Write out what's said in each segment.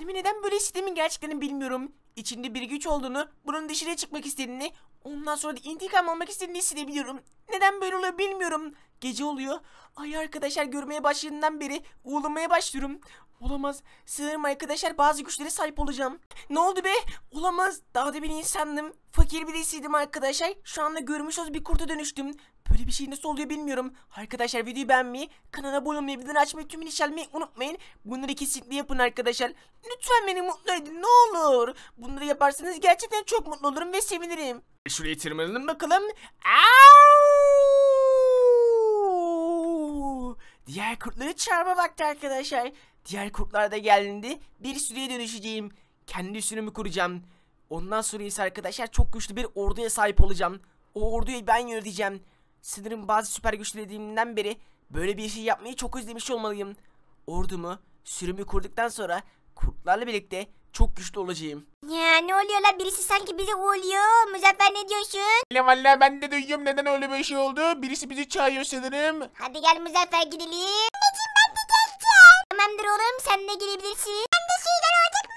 Annemi neden böyle sistemin gerçeklerini bilmiyorum. İçinde bir güç olduğunu, bunun dışarıya çıkmak istediğini, ondan sonra da intikam almak istediğini hissedebiliyorum. Neden böyle oluyor bilmiyorum. Gece oluyor. Ay arkadaşlar görmeye başladığından beri uğulamaya başlıyorum. Olamaz. Sanırım arkadaşlar bazı güçlere sahip olacağım. Ne oldu be? Olamaz. Daha da bir insandım. Fakir birisiydim arkadaşlar. Şu anda görmüş görmüşüz bir kurta dönüştüm. Böyle bir şey nasıl oluyor bilmiyorum. Arkadaşlar videoyu beğenmeyi, kanala abone olmayı, bildirim açmayı, tüm ilişkilenmeyi unutmayın. Bunları kesinlikle yapın arkadaşlar. Lütfen beni mutlu edin ne olur. Bunları yaparsanız gerçekten çok mutlu olurum ve sevinirim. Şuraya tırmanalım bakalım. Aaaaaav! Diğer kurtları çağırma vakti arkadaşlar. Diğer kurtlar da geldiğinde bir sürüye dönüşeceğim. Kendi sürümü kuracağım. Ondan sonra ise arkadaşlar çok güçlü bir orduya sahip olacağım. O orduyu ben yöneteceğim. Sanırım bazı süper güçlü beri böyle bir şey yapmayı çok özlemiş olmalıyım. Ordumu, sürümü kurduktan sonra kurtlarla birlikte çok güçlü olacağım. Ya ne oluyor lan birisi sanki bizi uğurluyor. Muzaffer ne diyorsun? Hele valla ben de duyuyorum neden öyle bir şey oldu. Birisi bizi çağırıyor sanırım. Hadi gel Muzaffer gidelim. Anneciğim ben de geleceğim. Tamamdır oğlum sen de gelebilirsin. Ben de şeyler olacak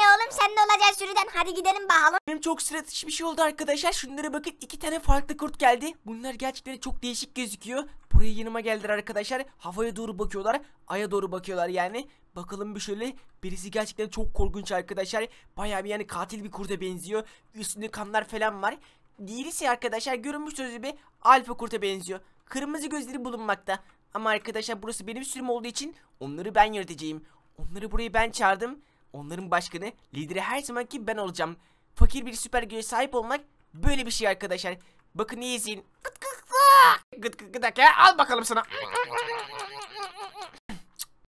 ne oğlum sen de olacaksın sürüden hadi gidelim bakalım. Benim çok sıratışı bir şey oldu arkadaşlar. Şunlara bakın iki tane farklı kurt geldi. Bunlar gerçekten çok değişik gözüküyor. Buraya yanıma geldiler arkadaşlar. Havaya doğru bakıyorlar. Aya doğru bakıyorlar yani. Bakalım bir şöyle. Birisi gerçekten çok korkunç arkadaşlar. Bayağı bir yani katil bir kurta benziyor. Üstünde kanlar falan var. Diğeri ise arkadaşlar görünmüş sözü bir alfa kurta benziyor. Kırmızı gözleri bulunmakta. Ama arkadaşlar burası benim sürüm olduğu için onları ben yöneteceğim. Onları buraya ben çağırdım. Onların başkanı, lideri her zamanki ben olacağım. Fakir bir süper güce sahip olmak böyle bir şey arkadaşlar. Bakın iyi izleyin. Gıt gıt gıt. Gıt gıt gıt. Al bakalım sana.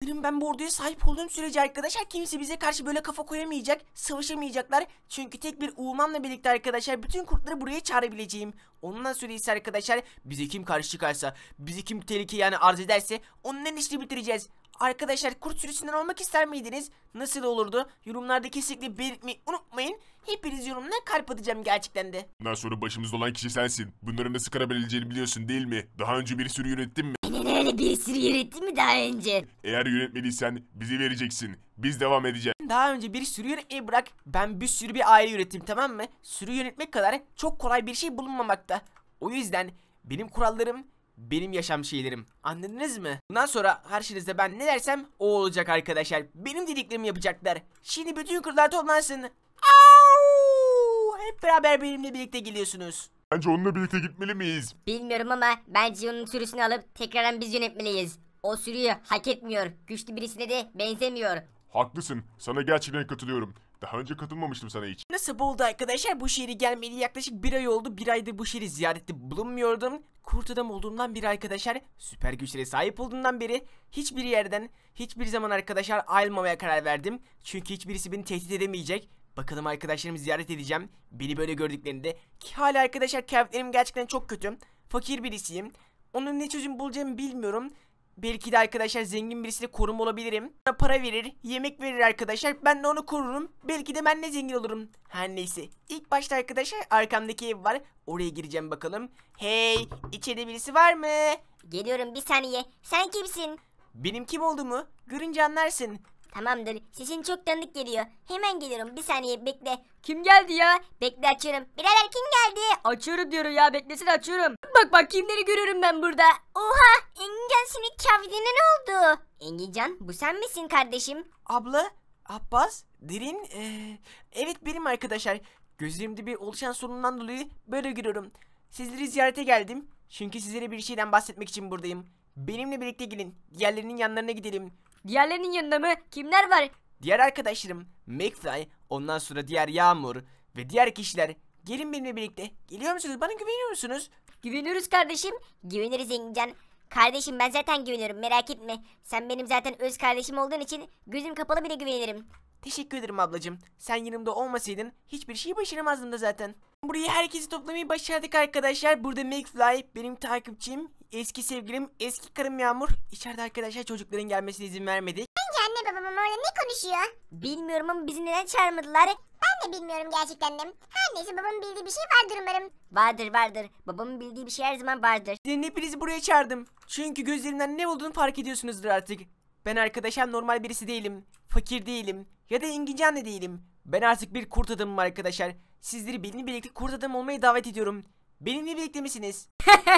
Umarım ben bu orduya sahip olduğum sürece arkadaşlar kimse bize karşı böyle kafa koyamayacak, savaşamayacaklar. Çünkü tek bir uğumamla birlikte arkadaşlar bütün kurtları buraya çağırabileceğim. Ondan sonra ise arkadaşlar bize kim karşı çıkarsa, bizi kim tehlike yani arz ederse onların işini bitireceğiz. Arkadaşlar kurt sürüsünden olmak ister miydiniz? Nasıl olurdu? Yorumlarda kesinlikle belirtmeyi unutmayın. Hepiniz yorumuna kalp atacağım gerçekten de. Bundan sonra başımızda olan kişi sensin. Bunların nasıl karabilececeğini biliyorsun değil mi? Daha önce bir sürü yönettin mi? Aynen öyle bir sürü yönettin mi daha önce? Eğer yönetmediysen bizi vereceksin. Biz devam edeceğiz. Daha önce bir sürü yönetmeyi bırak. Ben bir sürü bir aile yönettim tamam mı? Sürü yönetmek kadar çok kolay bir şey bulunmamakta. O yüzden benim kurallarım benim yaşam şeylerim. Anladınız mı? Bundan sonra karşınızda ben ne dersem o olacak arkadaşlar. Benim dediklerimi yapacaklar. Şimdi bütün kırlar toplansın. Au! Hep beraber benimle birlikte geliyorsunuz. Bence onunla birlikte gitmeli miyiz? Bilmiyorum ama bence onun sürüsünü alıp tekrardan biz yönetmeliyiz. O sürüyü hak etmiyor. Güçlü birisine de benzemiyor. Haklısın. Sana gerçekten katılıyorum. Daha önce katılmamıştım sana hiç. Nasıl oldu arkadaşlar bu şehri gelmeli yaklaşık bir ay oldu. Bir aydır bu şehri ziyarette bulunmuyordum kurt adam olduğumdan beri arkadaşlar süper güçlere sahip olduğumdan beri hiçbir yerden hiçbir zaman arkadaşlar ayrılmamaya karar verdim. Çünkü hiçbirisi beni tehdit edemeyecek. Bakalım arkadaşlarımı ziyaret edeceğim. Beni böyle gördüklerinde ki hala arkadaşlar kıyafetlerim gerçekten çok kötü. Fakir birisiyim. Onun ne çözüm bulacağımı bilmiyorum. Belki de arkadaşlar zengin birisiyle korum olabilirim. Bana para verir, yemek verir arkadaşlar. Ben de onu korurum. Belki de ben de zengin olurum. Her neyse. İlk başta arkadaşlar arkamdaki ev var. Oraya gireceğim bakalım. Hey, içeride birisi var mı? Geliyorum bir saniye. Sen kimsin? Benim kim olduğumu görünce anlarsın. Tamamdır. Sesin çok tanıdık geliyor. Hemen geliyorum. Bir saniye bekle. Kim geldi ya? Bekle açıyorum. Birader kim geldi? Açıyorum diyorum ya beklesin açıyorum. Bak bak kimleri görüyorum ben burada. Oha Engincan senin kavdine ne oldu? Engincan bu sen misin kardeşim? Abla, Abbas, Derin, ee, evet benim arkadaşlar. Gözlerimde bir oluşan sorundan dolayı böyle görüyorum. Sizleri ziyarete geldim. Çünkü sizlere bir şeyden bahsetmek için buradayım. Benimle birlikte gelin. Diğerlerinin yanlarına gidelim. Diğerlerinin yanında mı? Kimler var? Diğer arkadaşlarım McFly, ondan sonra diğer Yağmur ve diğer kişiler Gelin benimle birlikte. Geliyor musunuz? Bana güveniyor musunuz? Güveniyoruz kardeşim. Güveniriz Engincan. Kardeşim ben zaten güveniyorum merak etme. Sen benim zaten öz kardeşim olduğun için gözüm kapalı bile güvenirim. Teşekkür ederim ablacığım. Sen yanımda olmasaydın hiçbir şey başaramazdım da zaten. Burayı herkesi toplamayı başardık arkadaşlar. Burada McFly benim takipçim, eski sevgilim, eski karım Yağmur. İçeride arkadaşlar çocukların gelmesine izin vermedik onun orada ne konuşuyor? Bilmiyorum ama bizi neden çağırmadılar? Ben de bilmiyorum gerçekten de. Her neyse babamın bildiği bir şey vardır umarım. Vardır vardır. Babamın bildiği bir şey her zaman vardır. Sizin hepinizi buraya çağırdım. Çünkü gözlerimden ne olduğunu fark ediyorsunuzdur artık. Ben arkadaşlar normal birisi değilim. Fakir değilim. Ya da İngilizcan de değilim. Ben artık bir kurt adamım arkadaşlar. Sizleri benimle birlikte kurt adam olmaya davet ediyorum. Benimle birlikte misiniz?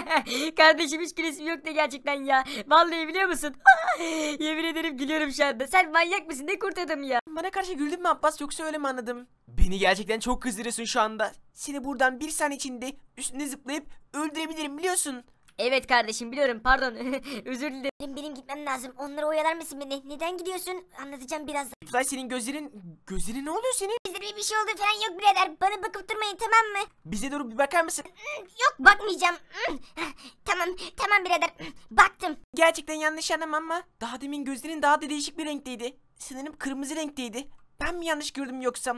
Kardeşim hiç gülesim yok ne gerçekten ya. Vallahi biliyor musun? Yemin ederim gülüyorum şu anda. Sen manyak mısın? Ne kurt adamı ya? Bana karşı güldün mü Abbas yoksa öyle mi anladım? Beni gerçekten çok kızdırıyorsun şu anda. Seni buradan bir saniye içinde üstüne zıplayıp öldürebilirim biliyorsun. Evet kardeşim biliyorum pardon özür dilerim. Benim, benim gitmem lazım onları oyalar mısın beni? Neden gidiyorsun? Anlatacağım birazdan. Lütfen senin gözlerin... Gözlerin ne oluyor senin? Bizde bir şey oldu falan yok birader bana bakıp durmayın tamam mı? Bize doğru bir bakar mısın? Yok bakmayacağım. tamam tamam birader baktım. Gerçekten yanlış anlamam ama daha demin gözlerin daha da değişik bir renkteydi. Sanırım kırmızı renkteydi. Ben mi yanlış gördüm yoksa?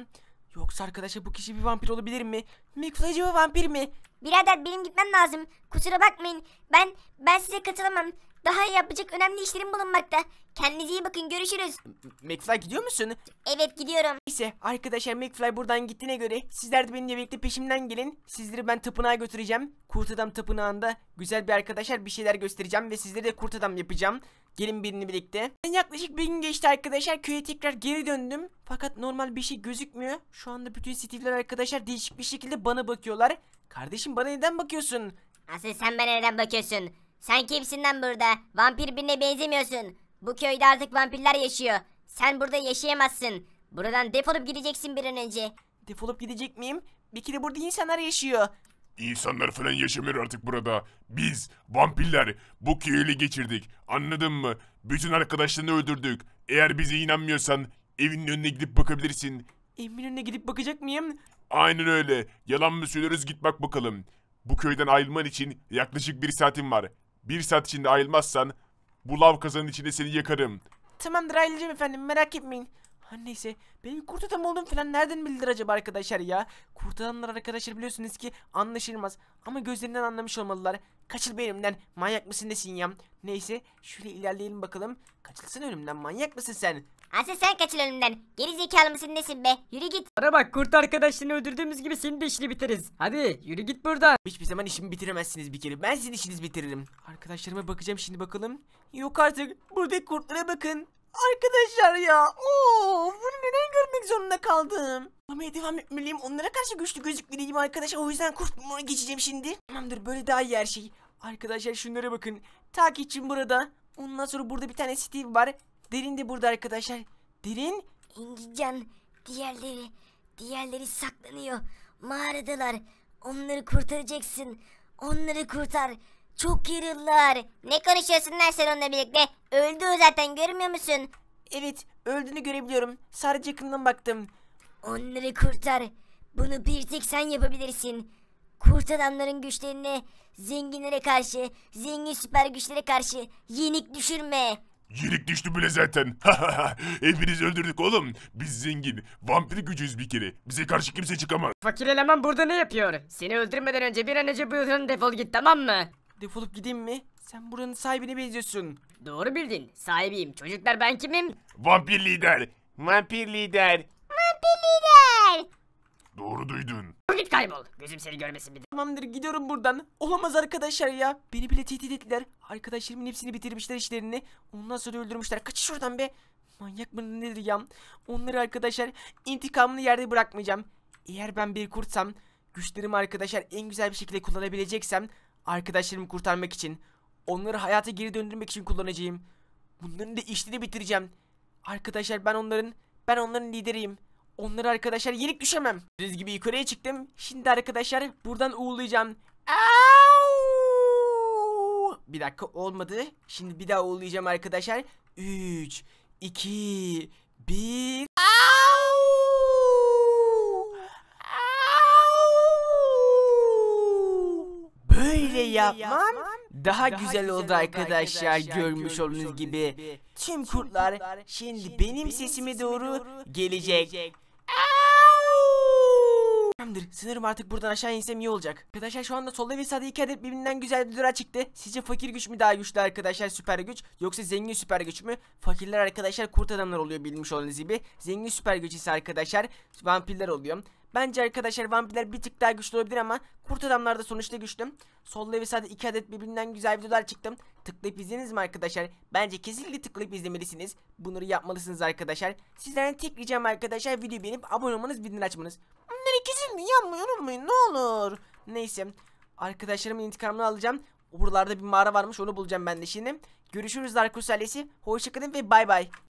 Yoksa arkadaşa bu kişi bir vampir olabilir mi? McFly acaba vampir mi? Birader benim gitmem lazım. Kusura bakmayın. Ben ben size katılamam. Daha yapacak önemli işlerim bulunmakta. Kendinize iyi bakın görüşürüz. McFly gidiyor musun? Evet gidiyorum. Neyse arkadaşlar McFly buradan gittiğine göre sizler de benimle birlikte peşimden gelin. Sizleri ben tapınağa götüreceğim. Kurt Adam tapınağında güzel bir arkadaşlar bir şeyler göstereceğim ve sizleri de Kurt Adam yapacağım. Gelin birini birlikte. Ben yaklaşık bir gün geçti arkadaşlar. Köye tekrar geri döndüm. Fakat normal bir şey gözükmüyor. Şu anda bütün Steve'ler arkadaşlar değişik bir şekilde bana bakıyorlar. Kardeşim bana neden bakıyorsun? Asıl sen bana neden bakıyorsun? Sen kimsin lan burada? Vampir birine benzemiyorsun. Bu köyde artık vampirler yaşıyor. Sen burada yaşayamazsın. Buradan defolup gideceksin bir an önce. Defolup gidecek miyim? Bir kere burada insanlar yaşıyor. İnsanlar falan yaşamıyor artık burada. Biz vampirler bu köyü ele geçirdik. Anladın mı? Bütün arkadaşlarını öldürdük. Eğer bize inanmıyorsan evinin önüne gidip bakabilirsin. Evimin önüne gidip bakacak mıyım? Aynen öyle. Yalan mı söylüyoruz git bak bakalım. Bu köyden ayrılman için yaklaşık bir saatin var. Bir saat içinde ayrılmazsan bu lav kazanın içinde seni yakarım. Tamamdır ayrılacağım efendim merak etmeyin. Hani neyse benim kurt adam olduğum falan nereden bildir acaba arkadaşlar ya? Kurt adamlar arkadaşlar biliyorsunuz ki anlaşılmaz. Ama gözlerinden anlamış olmalılar. Kaçıl benimden manyak mısın desin ya. Neyse şöyle ilerleyelim bakalım. Kaçılsın önümden manyak mısın sen? Asıl sen kaçıl önümden. Geri zekalı mısın nesin be? Yürü git. ara bak kurt arkadaşlarını öldürdüğümüz gibi senin de işini bitiririz. Hadi yürü git buradan. Hiçbir zaman işimi bitiremezsiniz bir kere. Ben sizin işinizi bitiririm. Arkadaşlarıma bakacağım şimdi bakalım. Yok artık. Buradaki kurtlara bakın. Arkadaşlar ya. Oo, bunu neden görmek zorunda kaldım? Ama devam etmeliyim. Onlara karşı güçlü gözükmeliyim arkadaşlar. O yüzden kurt geçeceğim şimdi. Tamamdır böyle daha iyi her şey. Arkadaşlar şunlara bakın. Takipçim burada. Ondan sonra burada bir tane Steve var. Derin de burada arkadaşlar. Derin. İngilizcem. Diğerleri. Diğerleri saklanıyor. Mağaradalar. Onları kurtaracaksın. Onları kurtar. Çok yarıllar. Ne konuşuyorsun lan sen onunla birlikte? Öldü o zaten görmüyor musun? Evet öldüğünü görebiliyorum. Sadece yakından baktım. Onları kurtar. Bunu bir tek sen yapabilirsin. Kurt adamların güçlerini zenginlere karşı, zengin süper güçlere karşı yenik düşürme. Yenik düştü bile zaten. Hepiniz öldürdük oğlum. Biz zengin, vampir gücüyüz bir kere. Bize karşı kimse çıkamaz. Fakir eleman burada ne yapıyor? Seni öldürmeden önce bir an önce bu defol git tamam mı? Defolup gideyim mi? Sen buranın sahibine benziyorsun. Doğru bildin. Sahibiyim. Çocuklar ben kimim? Vampir lider. Vampir lider. Vampir lider. Doğru duydun. Git kaybol. Gözüm seni görmesin bir de. Tamamdır gidiyorum buradan. Olamaz arkadaşlar ya. Beni bile tehdit ettiler. Arkadaşlarımın hepsini bitirmişler işlerini. Ondan sonra öldürmüşler. Kaçış şuradan be. Manyak mı nedir ya? Onları arkadaşlar intikamını yerde bırakmayacağım. Eğer ben bir kurtsam güçlerimi arkadaşlar en güzel bir şekilde kullanabileceksem Arkadaşlarımı kurtarmak için, onları hayata geri döndürmek için kullanacağım. Bunların da işleri bitireceğim. Arkadaşlar ben onların, ben onların lideriyim. Onları arkadaşlar yenik düşemem. Dediğiniz gibi yukarıya çıktım. Şimdi arkadaşlar buradan uğurlayacağım. Au! Bir dakika olmadı. Şimdi bir daha uğurlayacağım arkadaşlar. 3, 2, 1. yapmam daha güzel oldu arkadaşlar görmüş olduğunuz gibi. Tüm kurtlar şimdi benim sesime doğru gelecek. Tamamdır. Sanırım artık buradan aşağı insem iyi olacak. Arkadaşlar şu anda solda ve sağda iki adet birbirinden güzel bir dura çıktı. Sizce fakir güç mü daha güçlü arkadaşlar süper güç yoksa zengin süper güç mü? Fakirler arkadaşlar kurt adamlar oluyor bilmiş olduğunuz gibi. Zengin süper güç ise arkadaşlar vampirler oluyor. Bence arkadaşlar vampirler bir tık daha güçlü olabilir ama kurt adamlar da sonuçta güçlü. Solda ve sağda iki adet birbirinden güzel videolar çıktım. Tıklayıp izlediniz mi arkadaşlar? Bence kesinlikle tıklayıp izlemelisiniz. Bunları yapmalısınız arkadaşlar. Sizden tek ricam arkadaşlar videoyu beğenip abone olmanız, bildirim açmanız. Hmm. Kesinlikle yapmayı unutmayın ne olur. Neyse arkadaşlarımın intikamını alacağım. Buralarda bir mağara varmış onu bulacağım ben de şimdi. Görüşürüz Darkus ailesi. Hoşçakalın ve bay bay.